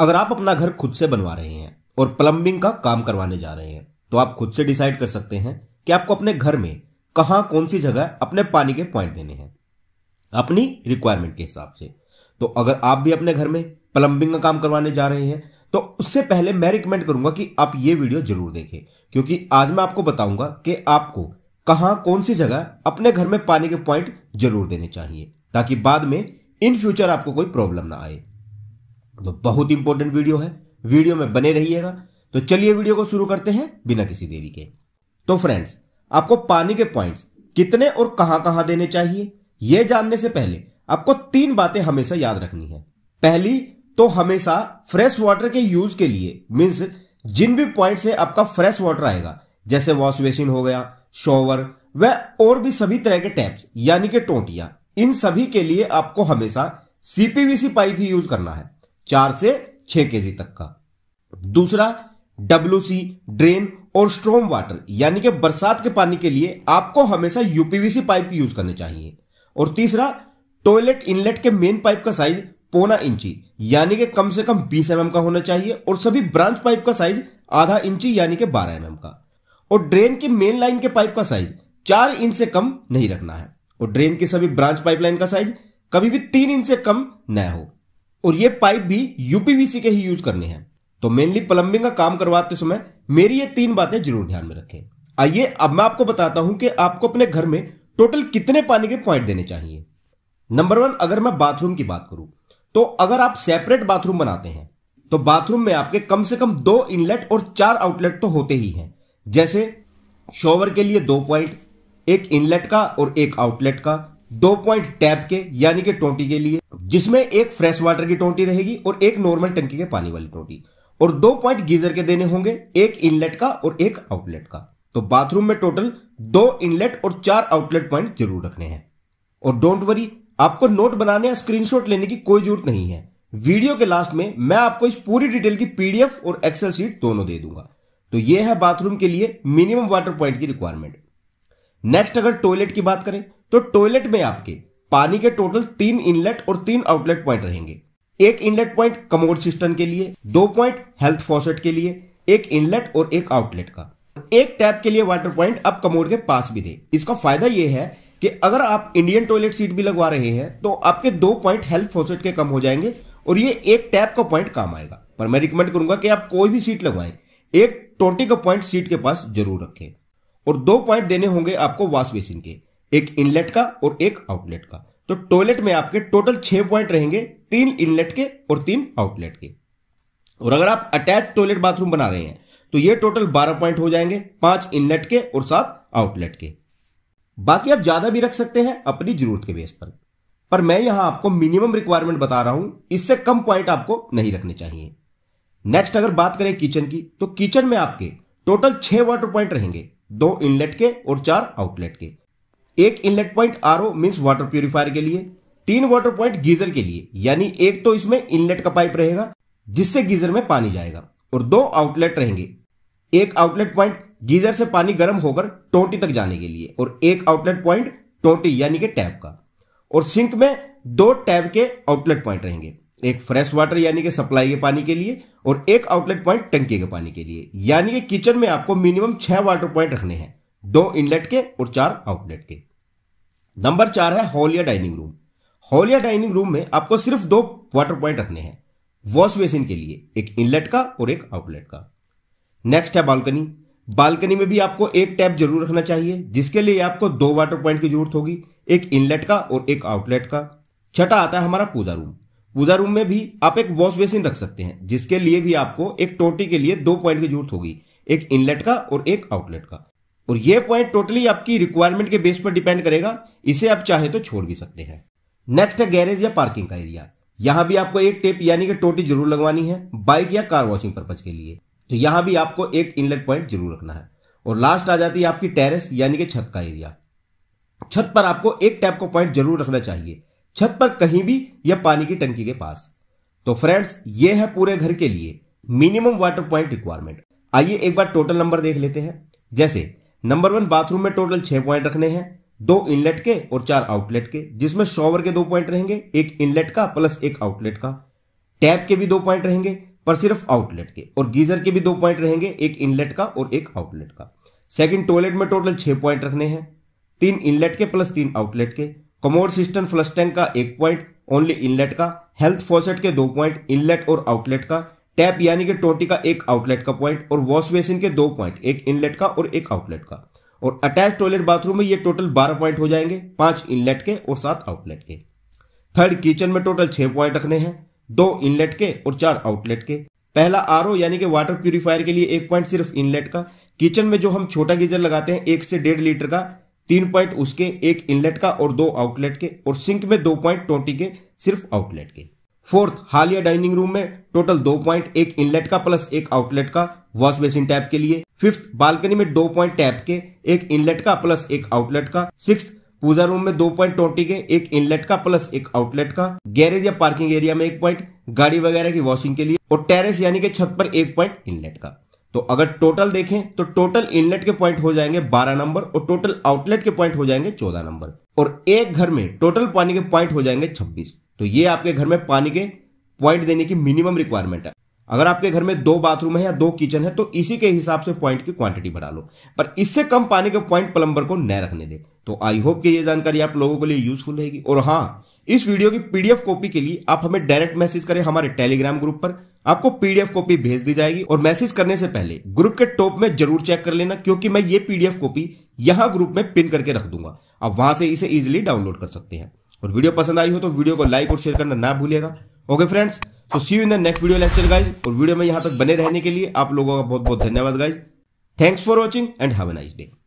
अगर आप अपना घर खुद से बनवा रहे हैं और प्लम्बिंग का काम करवाने जा रहे हैं तो आप खुद से डिसाइड कर सकते हैं कि आपको अपने घर में कहां कौन सी जगह अपने पानी के पॉइंट देने हैं अपनी रिक्वायरमेंट के हिसाब से तो अगर आप भी अपने घर में प्लम्बिंग का काम करवाने जा रहे हैं तो उससे पहले मैं रिकमेंड करूंगा कि आप ये वीडियो जरूर देखें क्योंकि आज मैं आपको बताऊंगा कि आपको कहां कौन सी जगह अपने घर में पानी के पॉइंट जरूर देने चाहिए ताकि बाद में इन फ्यूचर आपको कोई प्रॉब्लम ना आए तो बहुत इंपॉर्टेंट वीडियो है वीडियो में बने रहिएगा तो चलिए वीडियो को शुरू करते हैं बिना किसी देरी के तो फ्रेंड्स आपको पानी के पॉइंट्स कितने और कहां कहां देने चाहिए यह जानने से पहले आपको तीन बातें हमेशा याद रखनी है पहली तो हमेशा फ्रेश वाटर के यूज के लिए मीन्स जिन भी पॉइंट से आपका फ्रेश वाटर आएगा जैसे वॉश बेसिन हो गया शॉवर व और भी सभी तरह के टैप्स यानी कि टोटिया इन सभी के लिए आपको हमेशा सीपीवीसी पाइप ही यूज करना है चार से छह के तक का दूसरा डब्ल्यू ड्रेन और स्ट्रोम वाटर यानी कि बरसात के पानी के लिए आपको हमेशा यूपीवीसी पाइप यूज करने चाहिए और तीसरा टॉयलेट इनलेट के मेन पाइप का साइज पौना इंची यानी कि कम से कम 20 एम एम का होना चाहिए और सभी ब्रांच पाइप का साइज आधा इंची यानी कि 12 एम का और ड्रेन की मेन लाइन के पाइप का साइज चार इंच से कम नहीं रखना है और ड्रेन की सभी ब्रांच पाइपलाइन का साइज कभी भी तीन इंच से कम न हो और ये पाइप भी यूपीवीसी के ही यूज करने हैं तो मेनली प्लम्बिंग का काम करवाते समय मेरी ये तीन बातें जरूर ध्यान में रखें आइए अब मैं आपको बताता हूं कि आपको अपने घर में टोटल कितने पानी के पॉइंट देने चाहिए नंबर वन अगर मैं बाथरूम की बात करूं तो अगर आप सेपरेट बाथरूम बनाते हैं तो बाथरूम में आपके कम से कम दो इनलेट और चार आउटलेट तो होते ही हैं जैसे शॉवर के लिए दो पॉइंट एक इनलेट का और एक आउटलेट का दो पॉइंट टैप के यानी कि टोंटी के लिए जिसमें एक फ्रेश वाटर की टोटी रहेगी और एक नॉर्मल टंकी के पानी वाली टोटी और दो पॉइंट गीजर के देने होंगे एक इनलेट का और एक आउटलेट का तो बाथरूम में टोटल दो इनलेट और चार आउटलेट पॉइंट जरूर रखने हैं और डोंट वरी आपको नोट बनाने या स्क्रीनशॉट लेने की कोई जरूरत नहीं है वीडियो के लास्ट में मैं आपको इस पूरी डिटेल की पीडीएफ और एक्सेल शीट दोनों दे दूंगा तो यह है बाथरूम के लिए मिनिमम वाटर पॉइंट की रिक्वायरमेंट नेक्स्ट अगर टॉयलेट की बात करें तो टॉयलेट में आपके पानी के टोटल तीन इनलेट और तीन आउटलेट पॉइंट रहेंगे एक इनलेट पॉइंट कमोड सिस्टम के लिए दो पॉइंट हेल्थ फॉसेट के लिए एक इनलेट और एक आउटलेट का एक टैप के लिए वाटर पॉइंट आप कमोड के पास भी दे इसका फायदा यह है कि अगर आप इंडियन टॉयलेट सीट भी लगवा रहे हैं तो आपके दो पॉइंट हेल्थ फॉसेट के कम हो जाएंगे और ये एक टैप का पॉइंट काम आएगा पर मैं रिकमेंड करूंगा कि आप कोई भी सीट लगवाएं एक ट्वेंटी का पॉइंट सीट के पास जरूर रखें और दो पॉइंट देने होंगे आपको वॉश बेसिन के एक इनलेट का और एक आउटलेट का तो टॉयलेट में आपके टोटल छह पॉइंट रहेंगे तीन इनलेट के और तीन आउटलेट के और अगर आप अटैच टॉयलेट बाथरूम बना रहे हैं तो ये टोटल बारह पॉइंट हो जाएंगे पांच इनलेट के और सात आउटलेट के बाकी आप ज्यादा भी रख सकते हैं अपनी जरूरत के बेस पर पर मैं यहां आपको मिनिमम रिक्वायरमेंट बता रहा हूं इससे कम पॉइंट आपको नहीं रखने चाहिए नेक्स्ट अगर बात करें किचन की तो किचन में आपके टोटल छह वाटर पॉइंट रहेंगे दो इनलेट के और चार आउटलेट के एक इनलेट पॉइंट आर ओ मीन वाटर प्यूरिफायर के लिए तीन वाटर पॉइंट गीजर के लिए यानी एक तो इसमें इनलेट का पाइप रहेगा जिससे गीजर में पानी जाएगा और दो आउटलेट रहेंगे एक आउटलेट पॉइंट गीजर से पानी गर्म होकर टोटी तक जाने के लिए और एक आउटलेट पॉइंट टोटी यानी कि टैप का और सिंक में दो टैब के आउटलेट पॉइंट रहेंगे एक फ्रेश वाटर यानी कि सप्लाई के पानी के लिए और एक आउटलेट पॉइंट टंकी के पानी के लिए यानी कि किचन में आपको मिनिमम छह वाटर पॉइंट रखने हैं दो इनलेट के और चार आउटलेट के नंबर चार है हॉल या डाइनिंग रूम हॉल या डाइनिंग रूम में आपको सिर्फ दो वाटर पॉइंट रखने हैं वॉश बेसिन के लिए एक इनलेट का और एक आउटलेट का नेक्स्ट है बालकनी बालकनी में भी आपको एक टैप जरूर रखना चाहिए जिसके लिए आपको दो वाटर पॉइंट की जरूरत होगी एक इनलेट का और एक आउटलेट का छठा आता है हमारा पूजा रूम पूजा रूम में भी आप एक वॉश बेसिन रख सकते हैं जिसके लिए भी आपको एक टोटी के लिए दो पॉइंट की जरूरत होगी एक इनलेट का और एक आउटलेट का और ये पॉइंट टोटली आपकी रिक्वायरमेंट के बेस पर डिपेंड करेगा इसे आप चाहे तो छोड़ भी सकते हैं नेक्स्ट है गैरेज या पार्किंग का एरिया यहां भी आपको एक टेप यानी कि टोटी जरूर लगवानी है बाइक या कार वॉशिंग पर्पज के लिए तो यहां भी आपको एक इनलेट पॉइंट जरूर रखना है और लास्ट आ जाती है आपकी टेरेस यानी कि छत का एरिया छत पर आपको एक टैप का पॉइंट जरूर रखना चाहिए छत पर कहीं भी या पानी की टंकी के पास तो फ्रेंड्स ये है पूरे घर के लिए मिनिमम वाटर पॉइंट रिक्वायरमेंट आइए एक बार टोटल नंबर देख लेते हैं जैसे नंबर वन बाथरूम में टोटल छह पॉइंट रखने हैं दो इनलेट के और चार आउटलेट के जिसमें शॉवर के दो पॉइंट रहेंगे एक इनलेट का प्लस एक आउटलेट का टैप के भी दो पॉइंट रहेंगे पर सिर्फ आउटलेट के और गीजर के भी दो पॉइंट रहेंगे एक इनलेट का और एक आउटलेट का सेकंड टॉयलेट में टोटल छह पॉइंट रखने हैं तीन इनलेट के प्लस तीन आउटलेट के कमोड सिस्टम फ्लश टैंक का एक पॉइंट ओनली इनलेट का हेल्थ फॉसेट के दो पॉइंट इनलेट और आउटलेट का टैप यानी कि टोटी का एक आउटलेट का पॉइंट और वॉश बेसिन के दो पॉइंट एक इनलेट का और एक आउटलेट का और अटैच टॉयलेट बाथरूम में ये टोटल बारह पॉइंट हो जाएंगे पांच इनलेट के और सात आउटलेट के थर्ड किचन में टोटल छह पॉइंट रखने हैं दो इनलेट के और चार आउटलेट के पहला आर यानी कि वाटर प्यूरिफायर के लिए एक पॉइंट सिर्फ इनलेट का किचन में जो हम छोटा गीजर लगाते हैं एक से डेढ़ लीटर का तीन पॉइंट उसके एक इनलेट का और दो आउटलेट के और सिंक में दो पॉइंट टोटी के सिर्फ आउटलेट के फोर्थ हालिया डाइनिंग रूम में टोटल दो पॉइंट एक इनलेट का प्लस एक आउटलेट का वॉश बेसिन टैप के लिए फिफ्थ बालकनी में दो पॉइंट टैप के एक इनलेट का प्लस एक आउटलेट का सिक्स पूजा रूम में दो पॉइंट टोटी के एक इनलेट का प्लस एक आउटलेट का गैरेज या पार्किंग एरिया में एक पॉइंट गाड़ी वगैरह की वॉशिंग के लिए और टेरेस यानी कि छत पर एक पॉइंट इनलेट का तो अगर टोटल देखें तो टोटल इनलेट के पॉइंट हो जाएंगे 12 नंबर और टोटल आउटलेट के पॉइंट हो जाएंगे 14 नंबर और एक घर में टोटल पानी के पॉइंट हो जाएंगे 26 तो ये आपके घर में पानी के पॉइंट देने की मिनिमम रिक्वायरमेंट है अगर आपके घर में दो बाथरूम है या दो किचन है तो इसी के हिसाब से पॉइंट की क्वांटिटी बढ़ा लो पर इससे कम पानी के पॉइंट प्लम्बर को न रखने दे तो आई होप कि ये जानकारी आप लोगों के लिए यूजफुल रहेगी और हाँ इस वीडियो की पीडीएफ कॉपी के लिए आप हमें डायरेक्ट मैसेज करें हमारे टेलीग्राम ग्रुप पर आपको पीडीएफ कॉपी भेज दी जाएगी और मैसेज करने से पहले ग्रुप के टॉप में जरूर चेक कर लेना क्योंकि मैं ये पीडीएफ कॉपी यहां ग्रुप में पिन करके रख दूंगा आप वहां से इसे इजिली डाउनलोड कर सकते हैं और वीडियो पसंद आई हो तो वीडियो को लाइक और शेयर करना ना भूलिएगा okay friends so see you in the next video lecture guys और वीडियो में यहां तक बने रहने के लिए आप लोगों का बहुत बहुत धन्यवाद guys thanks for watching and have a nice day